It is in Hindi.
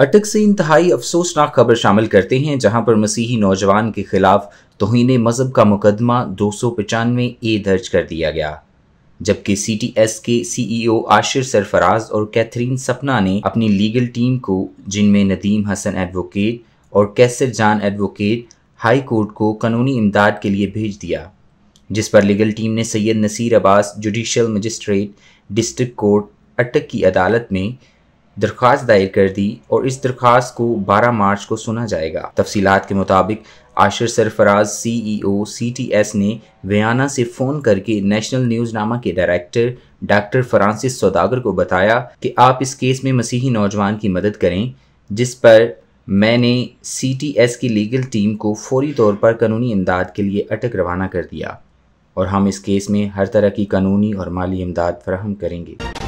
अटक से इंतहाई अफसोसनाक खबर शामिल करते हैं जहां पर मसीही नौजवान के खिलाफ तोहन मजहब का मुकदमा दो सौ पचानवे ए दर्ज कर दिया गया जबकि सी टी एस के सीईओ e आशिर सरफराज और कैथरीन सपना ने अपनी लीगल टीम को जिनमें नदीम हसन एडवोकेट और कैसर जान एडवोकेट हाई कोर्ट को कानूनी इमदाद के लिए भेज दिया जिस पर लीगल टीम ने Syed Naseer Abbas judicial magistrate district court Attock की अदालत में दरख्वास्त दायर कर दी और इस दरख्वास्त को 12 मार्च को सुना जाएगा तफसीत के मुताबिक Ashir Sarfaraz CEO CTS e ने वियाना से फ़ोन करके नेशनल न्यूज़ नामा के डायरेक्टर डॉक्टर फ्रांसिस सौदागर को बताया कि आप इस केस में मसीही नौजवान की मदद करें जिस पर मैंने सीटीएस की लीगल टीम को फौरी तौर पर कानूनी इमदाद के लिए अटक रवाना कर दिया और हम इस केस में हर तरह की कानूनी और माली इमदाद फ्राहम करेंगे